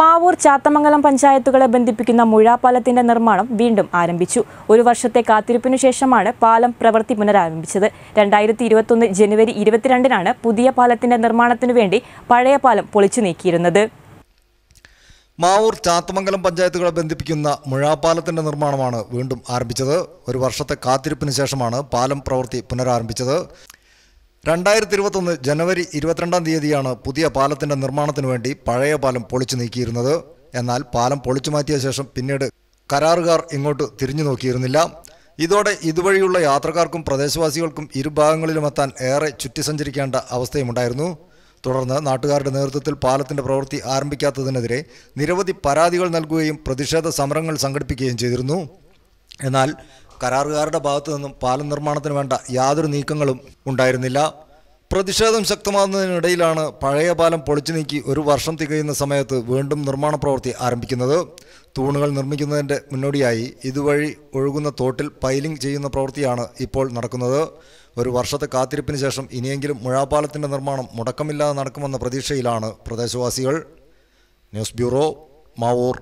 മാവൂർ ചാത്തമംഗലം പഞ്ചായത്തുകളെ ബന്ധിപ്പിക്കുന്ന മുഴാപ്പാലത്തിന്റെ നിർമ്മാണം വീണ്ടും ആരംഭിച്ചു ഒരു വർഷത്തെ കാത്തിരിപ്പിനു ശേഷമാണ് പാലം പ്രവൃത്തി പുനരാരംഭിച്ചത് രണ്ടായിരത്തി ഇരുപത്തൊന്ന് ജനുവരി ഇരുപത്തിരണ്ടിനാണ് പുതിയ പാലത്തിന്റെ നിർമ്മാണത്തിനു വേണ്ടി പഴയ പാലം പൊളിച്ചു നീക്കിയിരുന്നത് മാവൂർ ചാത്തമംഗലം പഞ്ചായത്തുകളെ ബന്ധിപ്പിക്കുന്ന മുഴാപ്പാലത്തിന്റെ നിർമ്മാണമാണ് വീണ്ടും ആരംഭിച്ചത് ഒരു വർഷത്തെ കാത്തിരിപ്പിന് ശേഷമാണ് പാലം പ്രവൃത്തി പുനരാരംഭിച്ചത് രണ്ടായിരത്തി ഇരുപത്തൊന്ന് ജനുവരി ഇരുപത്തിരണ്ടാം തീയതിയാണ് പുതിയ പാലത്തിന്റെ നിർമ്മാണത്തിനു വേണ്ടി പഴയ പാലം പൊളിച്ചു നീക്കിയിരുന്നത് എന്നാൽ പാലം പൊളിച്ചു മാറ്റിയ ശേഷം പിന്നീട് കരാറുകാർ ഇങ്ങോട്ട് തിരിഞ്ഞു നോക്കിയിരുന്നില്ല ഇതോടെ ഇതുവഴിയുള്ള യാത്രക്കാർക്കും പ്രദേശവാസികൾക്കും എത്താൻ ഏറെ ചുറ്റി സഞ്ചരിക്കേണ്ട അവസ്ഥയുമുണ്ടായിരുന്നു തുടർന്ന് നാട്ടുകാരുടെ നേതൃത്വത്തിൽ പാലത്തിന്റെ പ്രവൃത്തി ആരംഭിക്കാത്തതിനെതിരെ നിരവധി പരാതികൾ നൽകുകയും പ്രതിഷേധ സമരങ്ങൾ സംഘടിപ്പിക്കുകയും ചെയ്തിരുന്നു എന്നാൽ കരാറുകാരുടെ ഭാഗത്തു നിന്നും പാലം നിർമ്മാണത്തിന് വേണ്ട യാതൊരു നീക്കങ്ങളും ഉണ്ടായിരുന്നില്ല പ്രതിഷേധം ശക്തമാകുന്നതിനിടയിലാണ് പഴയ പാലം പൊളിച്ചു നീക്കി ഒരു വർഷം തികയുന്ന സമയത്ത് വീണ്ടും നിർമ്മാണ പ്രവൃത്തി ആരംഭിക്കുന്നത് തൂണുകൾ നിർമ്മിക്കുന്നതിൻ്റെ മുന്നോടിയായി ഇതുവഴി ഒഴുകുന്ന തോട്ടിൽ പൈലിംഗ് ചെയ്യുന്ന പ്രവൃത്തിയാണ് ഇപ്പോൾ നടക്കുന്നത് ഒരു വർഷത്തെ കാത്തിരിപ്പിന് ശേഷം ഇനിയെങ്കിലും മുഴാപാലത്തിൻ്റെ നിർമ്മാണം മുടക്കമില്ലാതെ നടക്കുമെന്ന പ്രതീക്ഷയിലാണ് പ്രദേശവാസികൾ ന്യൂസ് ബ്യൂറോ മാവൂർ